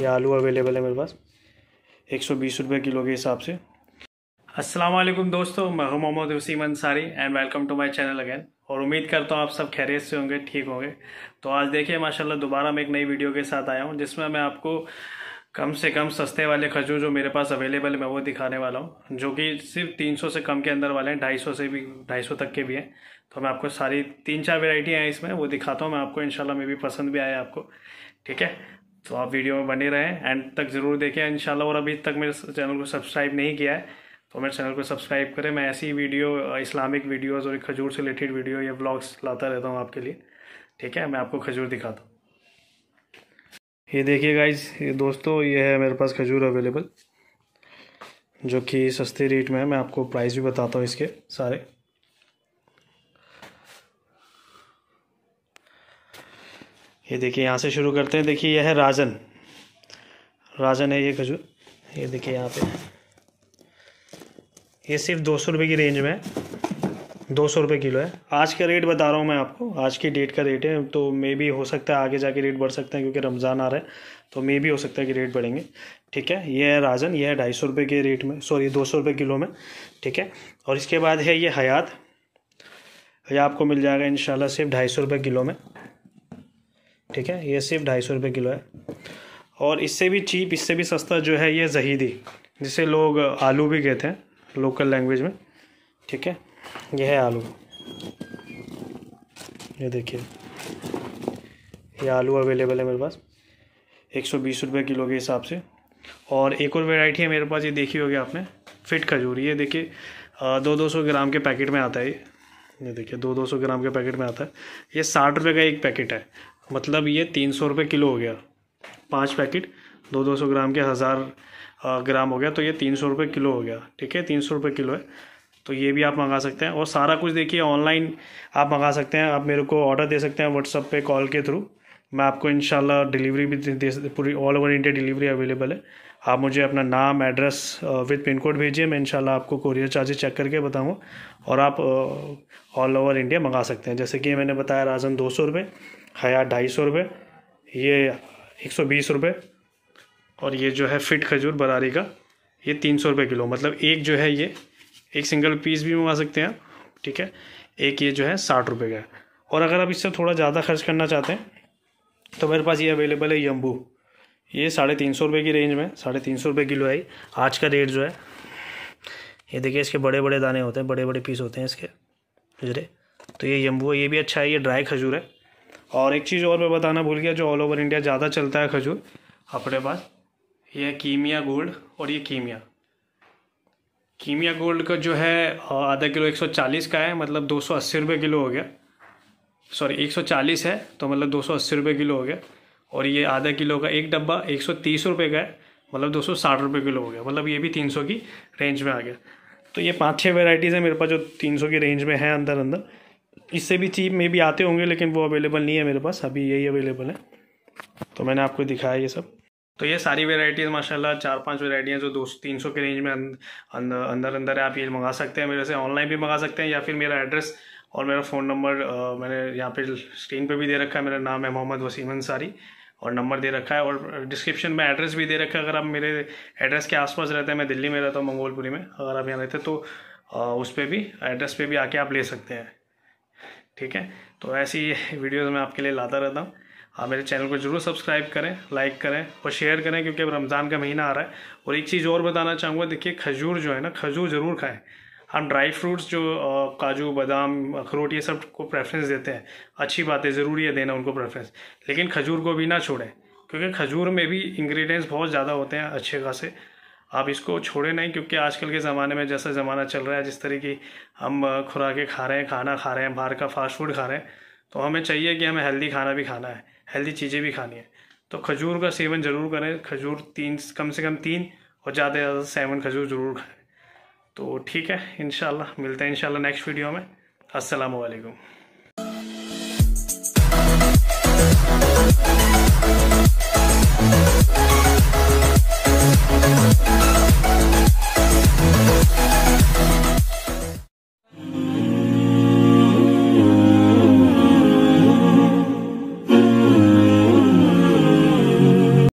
ये आलू अवेलेबल है मेरे पास एक सौ बीस रुपये किलो के हिसाब से अस्सलाम वालेकुम दोस्तों मैं हूं Mohammad Wasim Ansari and welcome to my channel again और उम्मीद करता हूं आप सब खैरियत से होंगे ठीक होंगे तो आज देखिए माशाल्लाह दोबारा मैं एक नई वीडियो के साथ आया हूं जिसमें मैं आपको कम से कम सस्ते वाले खजूर जो मेरे पास अवेलेबल है मैं वो दिखाने वाला हूँ जो कि सिर्फ 300 से कम के अंदर वाले हैं ढाई से भी ढाई तक के भी हैं तो मैं आपको सारी तीन चार वेराइटियाँ हैं इसमें वो दिखाता हूँ मैं आपको इंशाल्लाह मे भी पसंद भी आया आपको ठीक है तो आप वीडियो में बने रहें एंड तक ज़रूर देखें इन और अभी तक मेरे चैनल को सब्सक्राइब नहीं किया है तो मेरे चैनल को सब्सक्राइब करें मैं ऐसी वीडियो इस्लामिक वीडियोज़ और खजूर से रिलेटेड वीडियो या ब्लॉग्स लाता रहता हूँ आपके लिए ठीक है मैं आपको खजूर दिखाता हूँ ये देखिए गाइज ये दोस्तों ये है मेरे पास खजूर अवेलेबल जो कि सस्ते रेट में है मैं आपको प्राइस भी बताता हूँ इसके सारे ये देखिए यहाँ से शुरू करते हैं देखिए यह है राजन राजन है ये खजूर ये देखिए यहाँ पे ये सिर्फ दो सौ रुपये की रेंज में है दो सौ रुपये किलो है आज का रेट बता रहा हूँ मैं आपको आज की डेट का रेट है तो मे भी हो सकता है आगे जाके रेट बढ़ सकते हैं क्योंकि रमज़ान आ रहा है तो मे भी हो सकता है कि रेट बढ़ेंगे ठीक है ये है राजन ये है ढाई सौ रुपये के रेट में सॉरी दो सौ रुपये किलो में ठीक है और इसके बाद है ये हयात ये आपको मिल जाएगा इन सिर्फ ढाई सौ रुपये किलो में ठीक है ये सिर्फ ढाई सौ रुपये किलो है और इससे भी चीप इससे भी सस्ता जो है ये जहीदी जिसे लोग आलू भी कहते हैं लोकल लैंग्वेज में ठीक है यह है आलू ये देखिए ये आलू अवेलेबल है मेरे पास एक सौ बीस रुपये किलो के हिसाब से और एक और वेराइटी है मेरे पास ये देखी होगी आपने फिट खजूर ये देखिए दो दो सौ ग्राम के पैकेट में आता है ये ये देखिए दो दो सौ ग्राम के पैकेट में आता है ये साठ रुपये का एक पैकेट है मतलब ये तीन सौ रुपये किलो हो गया पाँच पैकेट दो दो सौ ग्राम के हज़ार ग्राम हो गया तो ये तीन सौ रुपये किलो हो गया ठीक है तीन सौ रुपये किलो है तो ये भी आप मंगा सकते हैं और सारा कुछ देखिए ऑनलाइन आप मंगा सकते हैं आप मेरे को ऑर्डर दे सकते हैं व्हाट्सअप पे कॉल के थ्रू मैं आपको इन डिलीवरी भी दे पूरी all over India delivery available है आप मुझे अपना नाम एड्रेस विद पिन कोड भेजिए मैं इनशाला आपको कोरियर चार्जेस चेक करके बताऊँगा और आप ऑल ओवर इंडिया मंगा सकते हैं जैसे कि मैंने बताया राजन दो सौ रुपये हया ढाई सौ रुपये ये एक सौ बीस रुपये और ये जो है फिट खजूर बरारी का ये तीन सौ रुपये किलो मतलब एक जो है ये एक सिंगल पीस भी मंगा सकते हैं आप ठीक है एक ये जो है साठ रुपये का है और अगर आप इससे थोड़ा ज़्यादा खर्च करना चाहते हैं तो मेरे पास ये अवेलेबल है यम्बू ये साढ़े तीन सौ रुपये की रेंज में साढ़े तीन सौ रुपये किलो है आज का रेट जो है ये देखिए इसके बड़े बड़े दाने होते हैं बड़े बड़े पीस होते हैं इसके गुजरे तो ये यम्बू है ये भी अच्छा है ये ड्राई खजूर है और एक चीज़ और मैं बताना भूल गया जो ऑल ओवर इंडिया ज़्यादा चलता है खजूर अपने पास ये है कीमिया गोल्ड और ये कीमिया कीमिया गोल्ड का जो है आधा किलो 140 का है मतलब 280 रुपए किलो हो गया सॉरी 140 है तो मतलब 280 रुपए किलो हो गया और ये आधा किलो का एक डब्बा 130 रुपए का है मतलब 260 रुपए किलो हो गया मतलब ये भी 300 की रेंज में आ गया तो ये पाँच छः वेराइटीज़ हैं मेरे पास जो 300 की रेंज में है अंदर अंदर इससे भी चीप में भी आते होंगे लेकिन वो अवेलेबल नहीं है मेरे पास अभी यही अवेलेबल है तो मैंने आपको दिखाया ये सब तो ये सारी वेराइटीज़ माशाल्लाह चार पांच वेराइटियाँ जो दो तीन सौ के रेंज में अं-, अं-, अंदर अंदर है आप ये मंगा सकते हैं मेरे से ऑनलाइन भी मंगा सकते हैं या फिर मेरा एड्रेस और मेरा फ़ोन नंबर मैंने यहाँ पे स्क्रीन पे भी दे रखा है मेरा नाम है मोहम्मद वसीम अंसारी और नंबर दे रखा है और डिस्क्रिप्शन में एड्रेस भी दे रखा है अगर आप मेरे एड्रेस के आसपास रहते हैं मैं दिल्ली में रहता हूँ मंगोलपुरी में अगर आप यहाँ रहते तो उस पर भी एड्रेस पर भी आके आप ले सकते हैं ठीक है तो ऐसी वीडियोस मैं आपके लिए लाता रहता हूँ आप मेरे चैनल को जरूर सब्सक्राइब करें लाइक करें और शेयर करें क्योंकि अब रमज़ान का महीना आ रहा है और एक चीज़ और बताना चाहूँगा देखिए खजूर जो है ना खजूर ज़रूर खाएँ हम ड्राई फ्रूट्स जो काजू बादाम अखरोट ये सब को प्रेफरेंस देते हैं अच्छी बात है ज़रूरी है देना उनको प्रेफरेंस लेकिन खजूर को भी ना छोड़ें क्योंकि खजूर में भी इंग्रेडिएंट्स बहुत ज़्यादा होते हैं अच्छे खासे आप इसको छोड़े नहीं क्योंकि आजकल के ज़माने में जैसा ज़माना चल रहा है जिस तरह की हम खुराकें खा रहे हैं खाना खा रहे हैं बाहर का फास्ट फूड खा रहे हैं तो हमें चाहिए कि हमें हेल्दी खाना भी खाना है हेल्दी चीज़ें भी खानी है तो खजूर का सेवन ज़रूर करें खजूर तीन कम से कम तीन और ज़्यादा से ज़्यादा सेवन खजूर ज़रूर खाएँ तो ठीक है इन मिलते हैं इन नेक्स्ट वीडियो में असलकम